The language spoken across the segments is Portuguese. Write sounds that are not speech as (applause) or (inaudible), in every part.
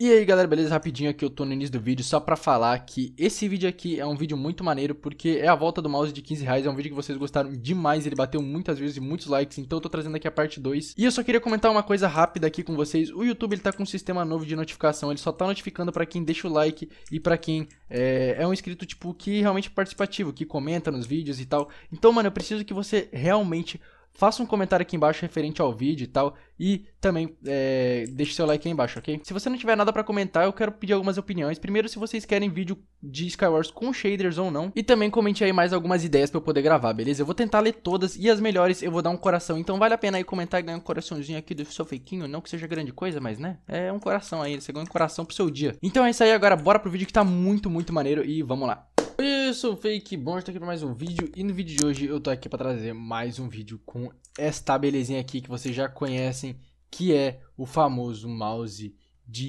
E aí galera, beleza? Rapidinho aqui eu tô no início do vídeo só pra falar que esse vídeo aqui é um vídeo muito maneiro porque é a volta do mouse de 15 reais, é um vídeo que vocês gostaram demais, ele bateu muitas vezes e muitos likes, então eu tô trazendo aqui a parte 2. E eu só queria comentar uma coisa rápida aqui com vocês, o YouTube ele tá com um sistema novo de notificação, ele só tá notificando pra quem deixa o like e pra quem é, é um inscrito tipo que realmente é participativo, que comenta nos vídeos e tal. Então mano, eu preciso que você realmente Faça um comentário aqui embaixo referente ao vídeo e tal. E também é, deixe seu like aí embaixo, ok? Se você não tiver nada para comentar, eu quero pedir algumas opiniões. Primeiro, se vocês querem vídeo de Skywars com shaders ou não. E também comente aí mais algumas ideias para eu poder gravar, beleza? Eu vou tentar ler todas e as melhores eu vou dar um coração. Então vale a pena aí comentar e ganhar um coraçãozinho aqui do seu feiquinho, Não que seja grande coisa, mas né? É um coração aí. Você ganha um coração pro seu dia. Então é isso aí. Agora bora pro vídeo que tá muito, muito maneiro. E vamos lá. Oi, eu sou o Fake Bom, estou tá aqui para mais um vídeo e no vídeo de hoje eu tô aqui para trazer mais um vídeo com esta belezinha aqui que vocês já conhecem, que é o famoso mouse de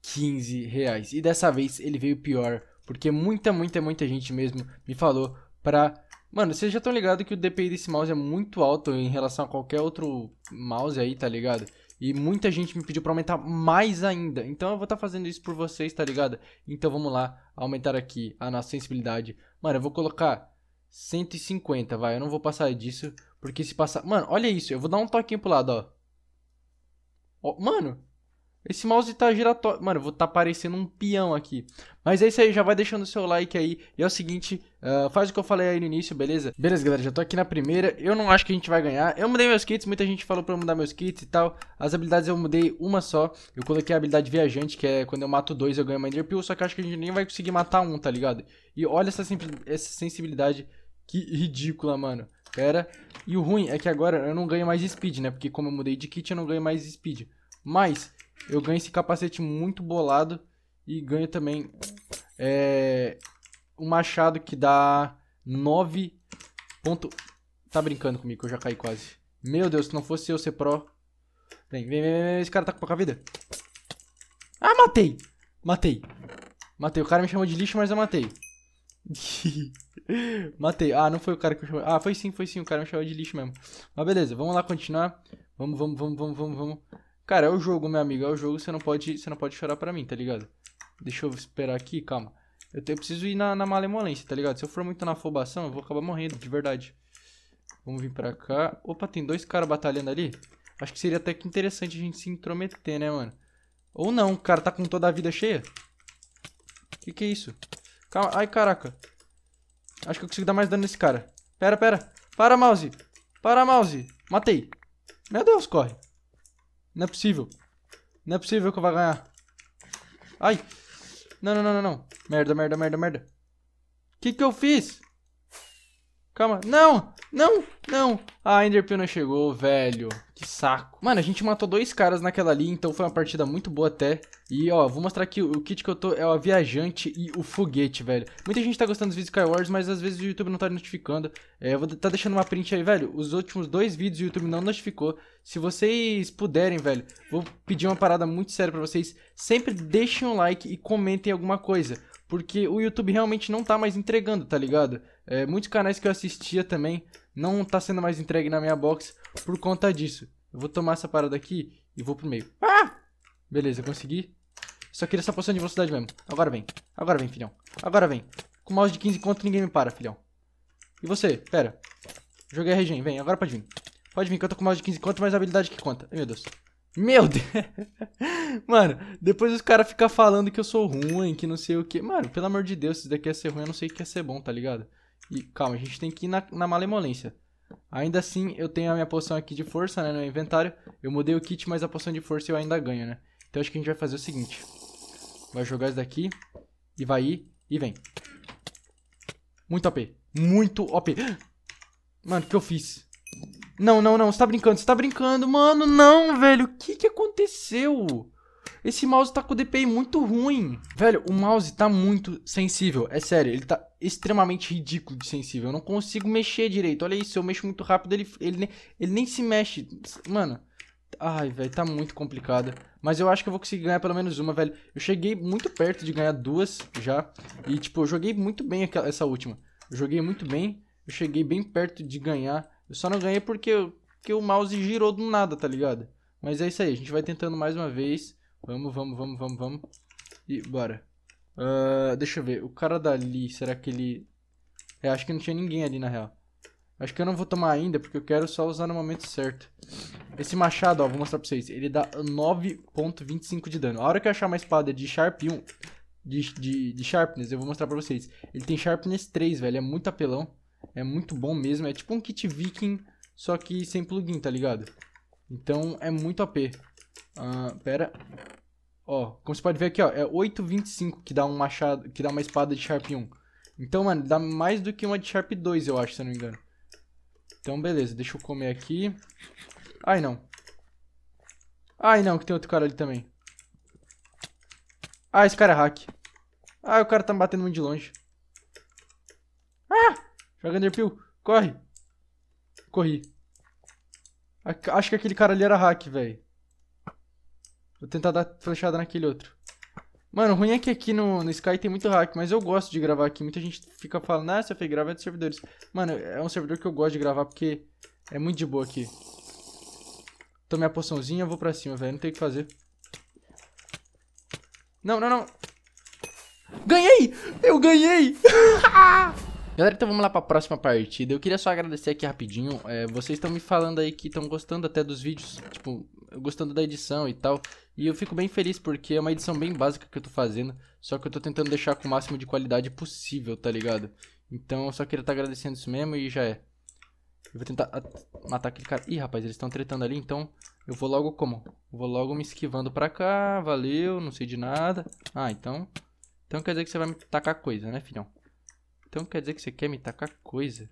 15 reais. E dessa vez ele veio pior, porque muita, muita, muita gente mesmo me falou para Mano, vocês já estão ligados que o DPI desse mouse é muito alto em relação a qualquer outro mouse aí, tá ligado? E muita gente me pediu para aumentar mais ainda. Então eu vou estar tá fazendo isso por vocês, tá ligado? Então vamos lá, aumentar aqui a nossa sensibilidade. Mano, eu vou colocar 150, vai. Eu não vou passar disso, porque se passar... Mano, olha isso. Eu vou dar um toquinho pro lado, ó. ó mano, esse mouse tá giratório. Mano, vou tá parecendo um peão aqui. Mas é isso aí, já vai deixando o seu like aí. E é o seguinte, uh, faz o que eu falei aí no início, beleza? Beleza, galera, já tô aqui na primeira. Eu não acho que a gente vai ganhar. Eu mudei meus kits, muita gente falou pra eu mudar meus kits e tal. As habilidades eu mudei uma só. Eu coloquei a habilidade viajante, que é quando eu mato dois eu ganho uma Enderpeel. Só que acho que a gente nem vai conseguir matar um, tá ligado? E olha essa, essa sensibilidade que ridícula, mano. Pera. E o ruim é que agora eu não ganho mais speed, né? Porque como eu mudei de kit, eu não ganho mais speed. Mas eu ganho esse capacete muito bolado e ganho também é, um machado que dá 9 ponto... Tá brincando comigo, eu já caí quase. Meu Deus, se não fosse eu ser pró... Vem, vem, vem, vem, esse cara tá com pouca vida. Ah, matei! Matei. Matei, o cara me chamou de lixo, mas eu matei. (laughs) matei. Ah, não foi o cara que me chamou. Ah, foi sim, foi sim, o cara me chamou de lixo mesmo. Mas beleza, vamos lá continuar. Vamos, vamos, vamos, vamos, vamos, vamos. Cara, é o jogo, meu amigo, é o jogo, você não pode, você não pode chorar pra mim, tá ligado? Deixa eu esperar aqui, calma. Eu, tenho, eu preciso ir na, na malemolência, tá ligado? Se eu for muito na afobação, eu vou acabar morrendo, de verdade. Vamos vir pra cá. Opa, tem dois caras batalhando ali. Acho que seria até que interessante a gente se intrometer, né, mano? Ou não, o cara tá com toda a vida cheia. Que que é isso? Calma, ai, caraca. Acho que eu consigo dar mais dano nesse cara. Pera, pera. Para, mouse. Para, mouse. Matei. Meu Deus, corre. Não é possível. Não é possível que eu vá ganhar. Ai. Não, não, não, não, não. Merda, merda, merda, merda. O que que eu fiz? calma. Não, não, não. A Enderpeel não chegou, velho. Que saco. Mano, a gente matou dois caras naquela ali, então foi uma partida muito boa até. E, ó, vou mostrar aqui o kit que eu tô. É o Viajante e o Foguete, velho. Muita gente tá gostando dos vídeos Skywars, mas às vezes o YouTube não tá notificando. É, eu vou tá deixando uma print aí, velho. Os últimos dois vídeos o YouTube não notificou. Se vocês puderem, velho, vou pedir uma parada muito séria pra vocês. Sempre deixem um like e comentem alguma coisa. Porque o YouTube realmente não tá mais entregando, tá ligado? É, muitos canais que eu assistia também não tá sendo mais entregue na minha box por conta disso. Eu vou tomar essa parada aqui e vou pro meio. Ah! Beleza, consegui. Só queria essa poção de velocidade mesmo. Agora vem. Agora vem, filhão. Agora vem. Com mouse de 15 conto ninguém me para, filhão. E você? Pera. Joguei a regen. Vem, agora pode vir. Pode vir que eu tô com mouse de 15 conto, mas a habilidade que conta. Ai, meu Deus. Meu Deus. (laughs) Mano, depois os caras ficam falando que eu sou ruim, que não sei o que. Mano, pelo amor de Deus, se isso daqui é ser ruim, eu não sei o que é ser bom, tá ligado? E calma, a gente tem que ir na, na malemolência. Ainda assim, eu tenho a minha poção aqui de força, né, no inventário. Eu mudei o kit, mas a poção de força eu ainda ganho, né? Então acho que a gente vai fazer o seguinte. Vai jogar isso daqui. E vai ir. E vem. Muito OP. Muito OP. (gasps) Mano, o que eu fiz? Não, não, não. Você tá brincando. Você tá brincando, mano. Não, velho. O que que aconteceu? Esse mouse tá com o DPI muito ruim. Velho, o mouse tá muito sensível. É sério, ele tá extremamente ridículo de sensível. Eu não consigo mexer direito. Olha isso, eu mexo muito rápido, ele, ele, nem, ele nem se mexe. Mano. Ai, velho, tá muito complicado. Mas eu acho que eu vou conseguir ganhar pelo menos uma, velho. Eu cheguei muito perto de ganhar duas já. E, tipo, eu joguei muito bem aquela, essa última. Eu joguei muito bem. Eu cheguei bem perto de ganhar. Eu só não ganhei porque, porque o mouse girou do nada, tá ligado? Mas é isso aí, a gente vai tentando mais uma vez. Vamos, vamos, vamos, vamos, vamos. E bora. Uh, deixa eu ver. O cara dali, será que ele... É, acho que não tinha ninguém ali, na real. Acho que eu não vou tomar ainda, porque eu quero só usar no momento certo. Esse machado, ó, vou mostrar pra vocês. Ele dá 9.25 de dano. A hora que eu achar uma espada de Sharp 1... De, de, de Sharpness, eu vou mostrar pra vocês. Ele tem Sharpness 3, velho. É muito apelão. É muito bom mesmo. É tipo um kit viking, só que sem plugin, tá ligado? Então, é muito AP. Ah, pera. Ó, como você pode ver aqui, ó, é 8,25 que dá um machado, que dá uma espada de Sharp 1. Então, mano, dá mais do que uma de Sharp 2, eu acho, se eu não me engano. Então, beleza, deixa eu comer aqui. Ai, não. Ai, não, que tem outro cara ali também. Ah, esse cara é hack. Ah, o cara tá me batendo muito de longe. Ah! Joga Enderpeel, corre! Corri. Acho que aquele cara ali era hack, velho. Vou tentar dar flechada naquele outro. Mano, o ruim é que aqui no, no Sky tem muito hack, mas eu gosto de gravar aqui. Muita gente fica falando, ah, você fez gravar de servidores. Mano, é um servidor que eu gosto de gravar porque é muito de boa aqui. Tomei a poçãozinha, vou pra cima, velho. Não tem o que fazer. Não, não, não. Ganhei! Eu ganhei! (laughs) Galera, então vamos lá pra próxima partida. Eu queria só agradecer aqui rapidinho. É, vocês estão me falando aí que estão gostando até dos vídeos. Tipo, gostando da edição e tal. E eu fico bem feliz porque é uma edição bem básica que eu tô fazendo, só que eu tô tentando deixar com o máximo de qualidade possível, tá ligado? Então eu só queria estar tá agradecendo isso mesmo e já é. Eu vou tentar matar aquele cara. Ih, rapaz, eles estão tretando ali, então eu vou logo como? vou logo me esquivando pra cá, valeu, não sei de nada. Ah, então... Então quer dizer que você vai me tacar coisa, né, filhão? Então quer dizer que você quer me tacar coisa?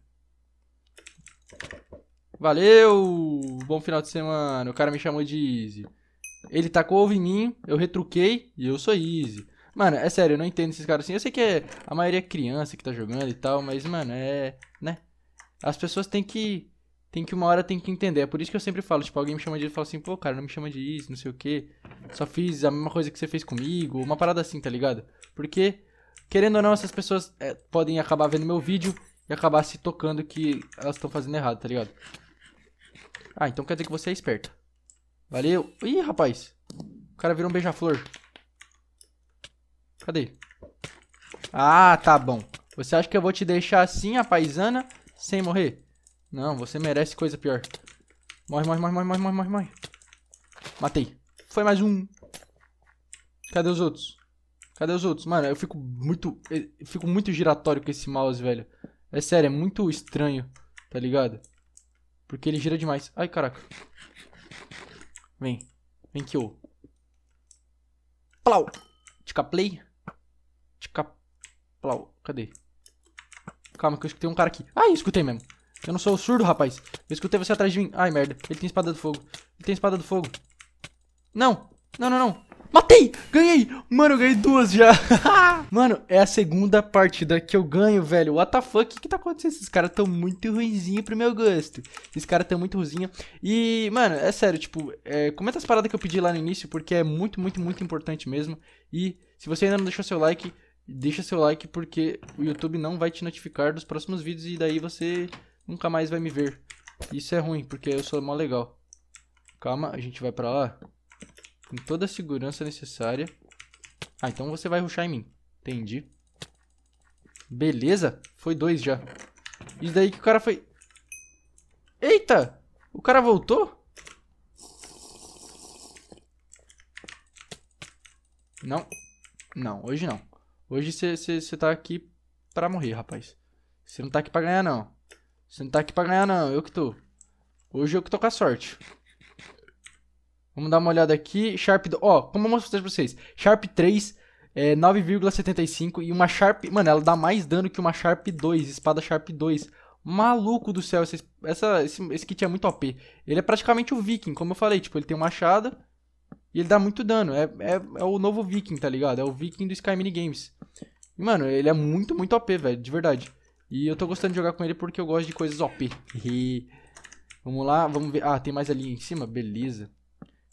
Valeu! Bom final de semana. O cara me chamou de Easy. Ele tacou ovo em mim, eu retruquei e eu sou Easy. Mano, é sério, eu não entendo esses caras assim. Eu sei que é, a maioria é criança que tá jogando e tal, mas, mano, é. né? As pessoas têm que. Tem que uma hora tem que entender. É por isso que eu sempre falo, tipo, alguém me chama de e fala assim, pô, cara, não me chama de Easy, não sei o que. Só fiz a mesma coisa que você fez comigo, uma parada assim, tá ligado? Porque, querendo ou não, essas pessoas é, podem acabar vendo meu vídeo e acabar se tocando que elas estão fazendo errado, tá ligado? Ah, então quer dizer que você é esperta. Valeu. Ih, rapaz. O cara virou um beija-flor. Cadê? Ah, tá bom. Você acha que eu vou te deixar assim, a paisana, sem morrer? Não, você merece coisa pior. Morre, morre, morre, morre, morre, morre, morre. Matei. Foi mais um. Cadê os outros? Cadê os outros? Mano, eu fico muito... Eu fico muito giratório com esse mouse, velho. É sério, é muito estranho, tá ligado? Porque ele gira demais. Ai, caraca. Vem. Vem que eu. Plau! Tica play. Tica. Plau. Cadê? Calma, que eu escutei um cara aqui. Ai, escutei mesmo. Eu não sou surdo, rapaz. Eu escutei você atrás de mim. Ai, merda. Ele tem espada do fogo. Ele tem espada do fogo. Não! Não, não, não. Matei! Ganhei! Mano, eu ganhei duas já. (laughs) Mano, é a segunda partida que eu ganho, velho. What the fuck? O que, que tá acontecendo? Esses caras tão muito ruizinhos pro meu gosto. Esses caras tão muito ruizinhos. E, mano, é sério, tipo, é, comenta as paradas que eu pedi lá no início, porque é muito, muito, muito importante mesmo. E se você ainda não deixou seu like, deixa seu like, porque o YouTube não vai te notificar dos próximos vídeos e daí você nunca mais vai me ver. Isso é ruim, porque eu sou mó legal. Calma, a gente vai pra lá. Com toda a segurança necessária. Ah, então você vai ruxar em mim. Entendi. Beleza. Foi dois já. E daí que o cara foi... Eita! O cara voltou? Não. Não, hoje não. Hoje você tá aqui pra morrer, rapaz. Você não tá aqui pra ganhar, não. Você não tá aqui pra ganhar, não. Eu que tô. Hoje eu que tô com a sorte. Vamos dar uma olhada aqui. Sharp. Ó, como eu mostro pra vocês. Sharp 3 é 9,75 e uma Sharp. Mano, ela dá mais dano que uma Sharp 2, espada Sharp 2. Maluco do céu, essa esse, esse kit é muito OP. Ele é praticamente o Viking, como eu falei. Tipo, ele tem uma machada e ele dá muito dano. É, é, é o novo Viking, tá ligado? É o Viking do Sky Mini Games. E, mano, ele é muito, muito OP, velho, de verdade. E eu tô gostando de jogar com ele porque eu gosto de coisas OP. Vamos lá, vamos ver. Ah, tem mais ali em cima? Beleza.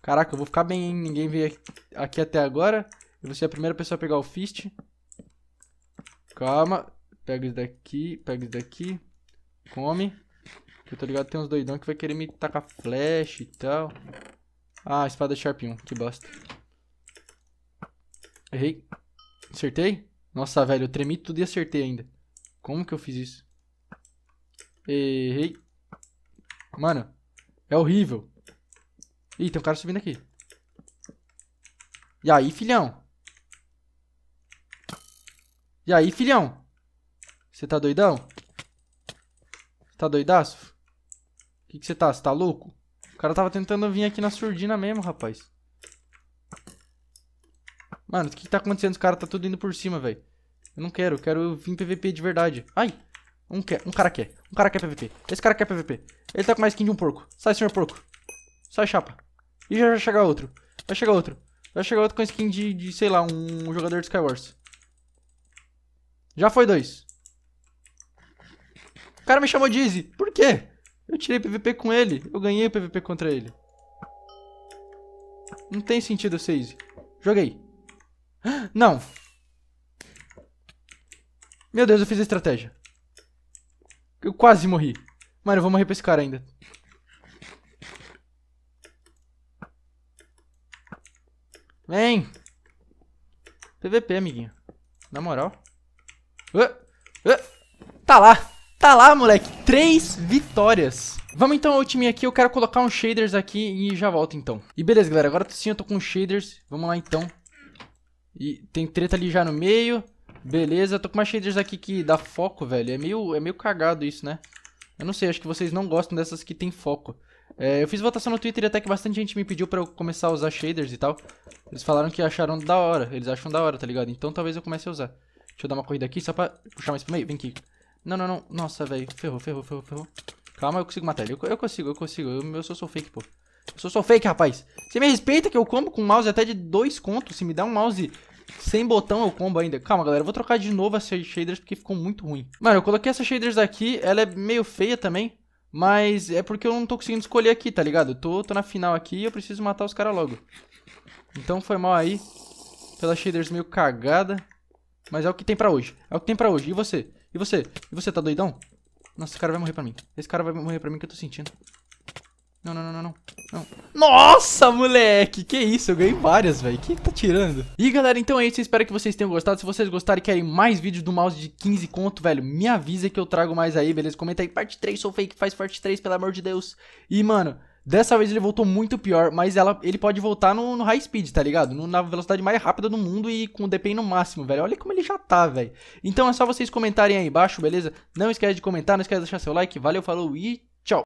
Caraca, eu vou ficar bem, hein? Ninguém veio aqui até agora. Eu vou ser a primeira pessoa a pegar o fist. Calma. Pega isso daqui, pega isso daqui. Come. eu tô ligado tem uns doidão que vai querer me tacar flash e tal. Ah, espada Sharp 1. Que bosta. Errei. Acertei? Nossa, velho, eu tremi tudo e acertei ainda. Como que eu fiz isso? Errei. Mano, é horrível. Ih, tem um cara subindo aqui. E aí, filhão? E aí, filhão? Você tá doidão? tá doidaço? O que você tá? Você tá louco? O cara tava tentando vir aqui na surdina mesmo, rapaz. Mano, o que, que tá acontecendo? Os caras tá tudo indo por cima, velho. Eu não quero, eu quero vir PVP de verdade. Ai! Um, quer, um cara quer. Um cara quer PVP. Esse cara quer PVP. Ele tá com mais skin de um porco. Sai, senhor porco. Sai, chapa. E já vai chegar outro. Vai chegar outro. Vai chegar outro com skin de, de sei lá, um jogador de Skywars. Já foi dois. O cara me chamou de Easy. Por quê? Eu tirei PVP com ele. Eu ganhei PVP contra ele. Não tem sentido eu ser Easy. Joguei. (gasps) Não. Meu Deus, eu fiz a estratégia. Eu quase morri. Mano, eu vou morrer pra esse cara ainda. Vem! PVP, amiguinho. Na moral. Uh, uh, tá lá! Tá lá, moleque! Três vitórias! Vamos então ao time aqui. Eu quero colocar uns shaders aqui e já volto então. E beleza, galera. Agora sim eu tô com shaders. Vamos lá então. E tem treta ali já no meio. Beleza, tô com mais shaders aqui que dá foco, velho. É meio, é meio cagado isso, né? Eu não sei, acho que vocês não gostam dessas que tem foco. É, eu fiz votação no Twitter e até que bastante gente me pediu pra eu começar a usar shaders e tal. Eles falaram que acharam da hora, eles acham da hora, tá ligado? Então talvez eu comece a usar. Deixa eu dar uma corrida aqui só pra puxar mais pro meio. Vem aqui. Não, não, não. Nossa, velho. Ferrou, ferrou, ferrou, ferrou. Calma, eu consigo matar ele. Eu, eu consigo, eu consigo. Eu, eu sou, sou fake, pô. Eu sou, sou fake, rapaz. Você me respeita que eu combo com mouse até de dois contos. Se me dá um mouse sem botão eu combo ainda. Calma, galera, eu vou trocar de novo as shaders porque ficou muito ruim. Mano, eu coloquei essas shaders aqui, ela é meio feia também. Mas é porque eu não tô conseguindo escolher aqui, tá ligado? Eu tô, tô na final aqui e eu preciso matar os caras logo. Então foi mal aí. Pela shaders meio cagada. Mas é o que tem pra hoje. É o que tem pra hoje. E você? E você? E você, tá doidão? Nossa, esse cara vai morrer pra mim. Esse cara vai morrer pra mim que eu tô sentindo. Não, não, não, não, não. Nossa, moleque! Que isso, eu ganhei várias, velho. Quem tá tirando? E galera, então é isso. Espero que vocês tenham gostado. Se vocês gostarem e querem mais vídeos do mouse de 15 conto, velho, me avisa que eu trago mais aí, beleza? Comenta aí, parte 3, sou fake, faz parte 3, pelo amor de Deus. E, mano... Dessa vez ele voltou muito pior, mas ela, ele pode voltar no, no high speed, tá ligado? No, na velocidade mais rápida do mundo e com o DPI no máximo, velho. Olha como ele já tá, velho. Então é só vocês comentarem aí embaixo, beleza? Não esquece de comentar, não esquece de deixar seu like. Valeu, falou e